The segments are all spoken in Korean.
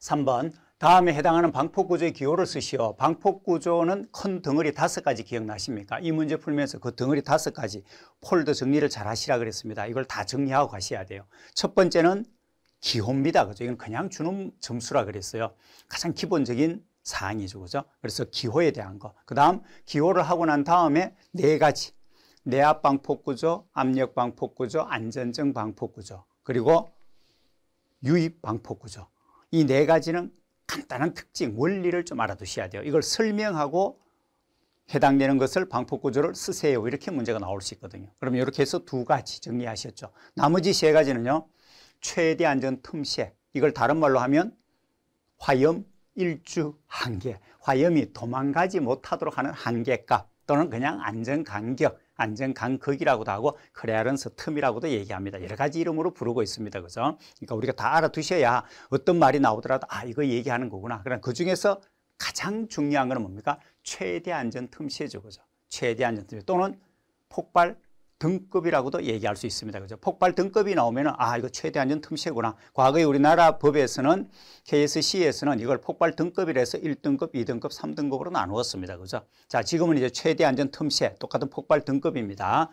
3번 다음에 해당하는 방폭구조의 기호를 쓰시오. 방폭구조는 큰 덩어리 다섯 가지 기억나십니까? 이 문제 풀면서 그 덩어리 다섯 가지 폴더 정리를 잘 하시라 그랬습니다. 이걸 다 정리하고 가셔야 돼요. 첫 번째는 기호입니다. 그죠? 이건 그냥 주는 점수라 그랬어요. 가장 기본적인 사항이죠. 그죠? 그래서 기호에 대한 거. 그 다음 기호를 하고 난 다음에 네 가지. 내압 방폭구조, 압력 방폭구조, 안전증 방폭구조, 그리고 유입 방폭구조. 이네 가지는 간단한 특징, 원리를 좀 알아두셔야 돼요. 이걸 설명하고 해당되는 것을 방폭구조를 쓰세요. 이렇게 문제가 나올 수 있거든요. 그럼 이렇게 해서 두 가지 정리하셨죠. 나머지 세 가지는요. 최대 안전 틈새. 이걸 다른 말로 하면 화염 일주 한계. 화염이 도망가지 못하도록 하는 한계값. 또는 그냥 안전간격, 안전간극이라고도 하고 크레아런스 틈이라고도 얘기합니다. 여러 가지 이름으로 부르고 있습니다. 그죠? 그러니까 우리가 다 알아두셔야 어떤 말이 나오더라도 아, 이거 얘기하는 거구나. 그럼 그 중에서 가장 중요한 건 뭡니까? 최대 안전 틈 시죠. 그죠? 최대 안전 틈 또는 폭발 등급이라고도 얘기할 수 있습니다. 그죠? 폭발 등급이 나오면 아, 이거 최대 안전 틈새구나. 과거에 우리나라 법에서는 KSC에서는 이걸 폭발 등급이라서 1등급, 2등급, 3등급으로 나누었습니다. 그죠? 자, 지금은 이제 최대 안전 틈새 똑같은 폭발 등급입니다.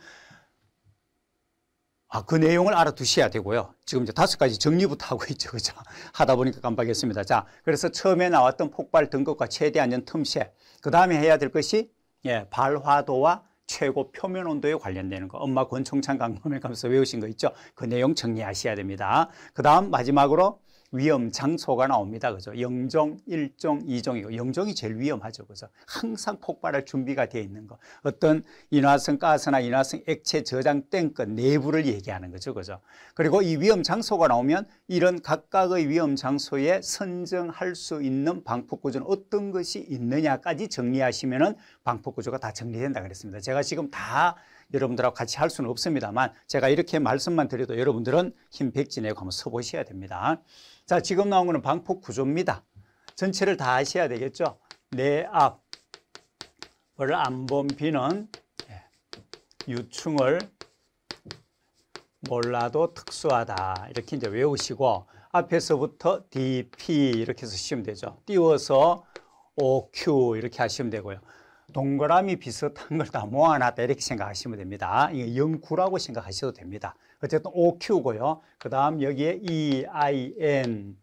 아, 그 내용을 알아두셔야 되고요. 지금 이제 다섯 가지 정리부터 하고 있죠. 그죠? 하다 보니까 깜빡했습니다. 자, 그래서 처음에 나왔던 폭발 등급과 최대 안전 틈새. 그 다음에 해야 될 것이 예, 발화도와 최고 표면 온도에 관련되는 거 엄마 권총찬 강범의 감서 외우신 거 있죠? 그 내용 정리하셔야 됩니다. 그 다음 마지막으로 위험 장소가 나옵니다. 그죠? 영종, 일종, 이종이고 영종이 제일 위험하죠. 그죠? 항상 폭발할 준비가 되어 있는 거. 어떤 인화성 가스나 인화성 액체 저장 땡크 내부를 얘기하는 거죠. 그죠? 그리고 이 위험 장소가 나오면 이런 각각의 위험 장소에 선정할 수 있는 방폭 구조는 어떤 것이 있느냐까지 정리하시면은 방폭 구조가 다 정리된다 그랬습니다. 제가 지금 다 여러분들하고 같이 할 수는 없습니다만 제가 이렇게 말씀만 드려도 여러분들은 흰 백지내고 한번 써보셔야 됩니다. 자, 지금 나온 거는 방폭 구조입니다. 전체를 다 아셔야 되겠죠. 내 앞을 안 본 비는 예, 유충을 몰라도 특수하다 이렇게 이제 외우시고 앞에서부터 DP 이렇게 해서 쓰시면 되죠. 띄워서 OQ 이렇게 하시면 되고요. 동그라미 비슷한 걸 다 모아놨다 이렇게 생각하시면 됩니다. 이게 영구라고 생각하셔도 됩니다. 어쨌든 OQ고요. 그 다음 여기에 EIN은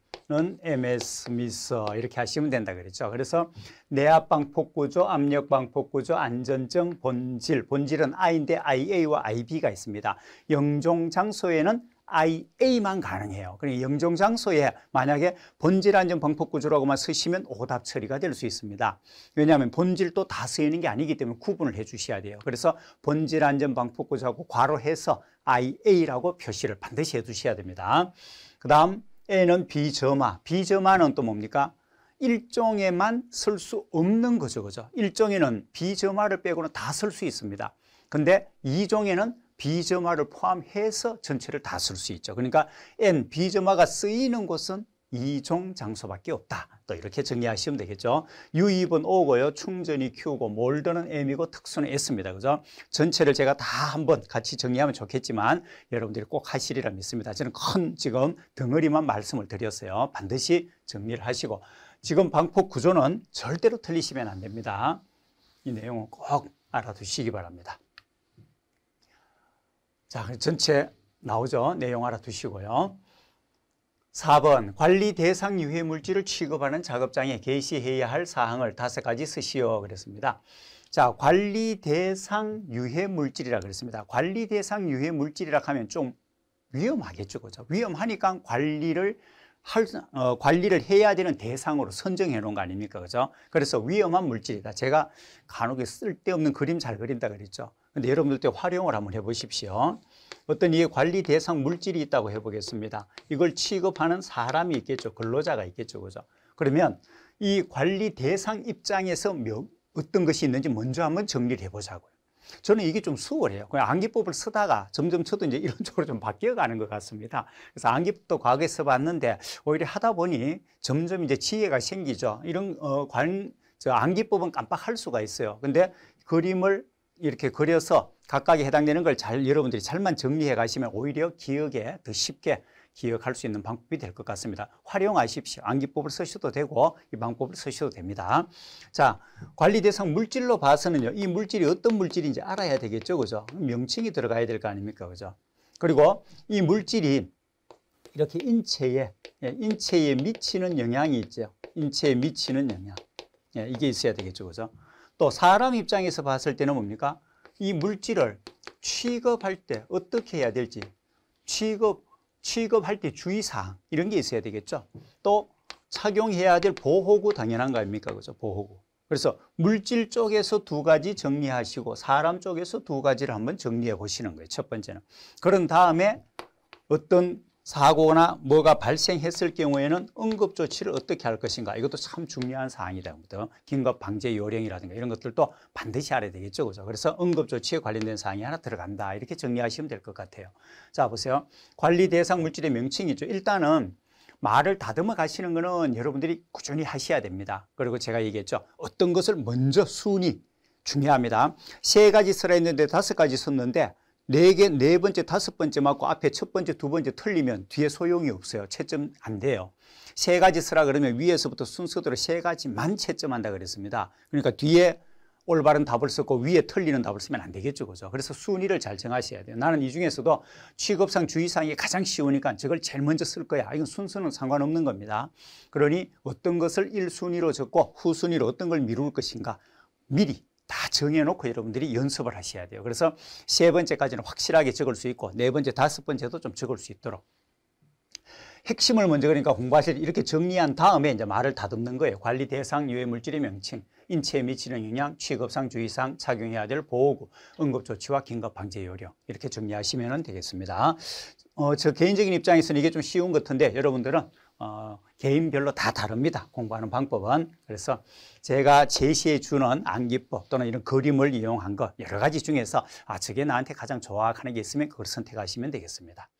MS 미스 이렇게 하시면 된다 그랬죠. 그래서 내압 방폭 구조, 압력 방폭 구조, 안전증, 본질. 본질은 I인데 IA와 IB가 있습니다. 영종 장소에는 IA만 가능해요. 그러니 영정장소에 만약에 본질 안전 방법 구조라고만 쓰시면 오답 처리가 될 수 있습니다. 왜냐하면 본질도 다 쓰이는 게 아니기 때문에 구분을 해 주셔야 돼요. 그래서 본질 안전 방법 구조하고 괄호해서 IA라고 표시를 반드시 해주셔야 됩니다. 그 다음 A는 비점화. 비점화는 또 뭡니까? 일종에만 쓸 수 없는 거죠. 그죠? 일종에는 비점화를 빼고는 다 쓸 수 있습니다. 근데 이종에는 비점화를 포함해서 전체를 다 쓸 수 있죠. 그러니까 N 비점화가 쓰이는 곳은 이종 장소밖에 없다. 또 이렇게 정리하시면 되겠죠. 유입은 O고요. 충전이 Q고 몰더는 M이고 특수는 S입니다. 그죠? 전체를 제가 다 한번 같이 정리하면 좋겠지만 여러분들이 꼭 하시리라 믿습니다. 저는 큰 지금 덩어리만 말씀을 드렸어요. 반드시 정리를 하시고 지금 방폭 구조는 절대로 틀리시면 안 됩니다. 이 내용은 꼭 알아두시기 바랍니다. 자, 전체 나오죠. 내용 알아두시고요. 4번 관리 대상 유해 물질을 취급하는 작업장에 게시해야 할 사항을 다섯 가지 쓰시오 그랬습니다. 자, 관리 대상 유해 물질이라 그랬습니다. 관리 대상 유해 물질이라 하면 좀 위험하겠죠. 그죠? 위험하니까 관리를 할, 어, 관리를 해야 되는 대상으로 선정해 놓은 거 아닙니까? 그죠? 그래서 위험한 물질이다. 제가 간혹에 쓸데없는 그림 잘 그린다 그랬죠. 근데 여러분들께 활용을 한번 해보십시오. 어떤 이 관리 대상 물질이 있다고 해보겠습니다. 이걸 취급하는 사람이 있겠죠. 근로자가 있겠죠. 그죠? 그러면 이 관리 대상 입장에서 어떤 것이 있는지 먼저 한번 정리를 해보자고요. 저는 이게 좀 수월해요. 그냥 암기법을 쓰다가 점점 쳐도 이제 이런 쪽으로 좀 바뀌어가는 것 같습니다. 그래서 암기법도 과거에 써봤는데 오히려 하다 보니 점점 이제 지혜가 생기죠. 이런 어, 관, 저 암기법은 깜빡할 수가 있어요. 근데 그림을 이렇게 그려서 각각에 해당되는 걸 잘 여러분들이 잘만 정리해 가시면 오히려 기억에 더 쉽게 기억할 수 있는 방법이 될 것 같습니다. 활용하십시오. 암기법을 쓰셔도 되고 이 방법을 쓰셔도 됩니다. 자, 관리 대상 물질로 봐서는요. 이 물질이 어떤 물질인지 알아야 되겠죠. 그죠? 명칭이 들어가야 될 거 아닙니까? 그죠? 그리고 이 물질이 이렇게 인체에 예, 인체에 미치는 영향이 있죠. 인체에 미치는 영향. 예, 이게 있어야 되겠죠. 그죠? 또 사람 입장에서 봤을 때는 뭡니까? 이 물질을 취급할 때 어떻게 해야 될지 취급, 취급할 때 주의사항 이런 게 있어야 되겠죠. 또 착용해야 될 보호구 당연한 거 아닙니까? 그죠? 보호구. 그래서 물질 쪽에서 두 가지 정리하시고 사람 쪽에서 두 가지를 한번 정리해 보시는 거예요. 첫 번째는. 그런 다음에 어떤 사고나 뭐가 발생했을 경우에는 응급조치를 어떻게 할 것인가 이것도 참 중요한 사항이다. 긴급방제 요령이라든가 이런 것들도 반드시 알아야 되겠죠. 그죠? 그래서 응급조치에 관련된 사항이 하나 들어간다. 이렇게 정리하시면 될 것 같아요. 자, 보세요. 관리 대상 물질의 명칭이죠. 일단은 말을 다듬어 가시는 거는 여러분들이 꾸준히 하셔야 됩니다. 그리고 제가 얘기했죠. 어떤 것을 먼저 순위 중요합니다. 세 가지 쓰라 했는데 다섯 가지 썼는데 네 개, 네 번째, 다섯 번째 맞고 앞에 첫 번째, 두 번째 틀리면 뒤에 소용이 없어요. 채점 안 돼요. 세 가지 쓰라 그러면 위에서부터 순서대로 세 가지만 채점한다 그랬습니다. 그러니까 뒤에 올바른 답을 썼고 위에 틀리는 답을 쓰면 안 되겠죠. 그죠? 그래서 순위를 잘 정하셔야 돼요. 나는 이 중에서도 취급상 주의사항이 가장 쉬우니까 저걸 제일 먼저 쓸 거야. 이건 순서는 상관없는 겁니다. 그러니 어떤 것을 1순위로 적고 후순위로 어떤 걸 미룰 것인가 미리 정해놓고 여러분들이 연습을 하셔야 돼요. 그래서 세 번째까지는 확실하게 적을 수 있고 네 번째, 다섯 번째도 좀 적을 수 있도록. 핵심을 먼저 그러니까 공부하실 때 이렇게 정리한 다음에 이제 말을 다듬는 거예요. 관리 대상, 유해 물질의 명칭, 인체에 미치는 영향, 취급상, 주의상, 착용해야 될 보호구, 응급조치와 긴급방제 요령. 이렇게 정리하시면 되겠습니다. 어, 저 개인적인 입장에서는 이게 좀 쉬운 것 같은데 여러분들은 어, 개인별로 다 다릅니다. 공부하는 방법은. 그래서 제가 제시해 주는 암기법 또는 이런 그림을 이용한 것 여러 가지 중에서 아, 저게 나한테 가장 좋아하는 게 있으면 그걸 선택하시면 되겠습니다.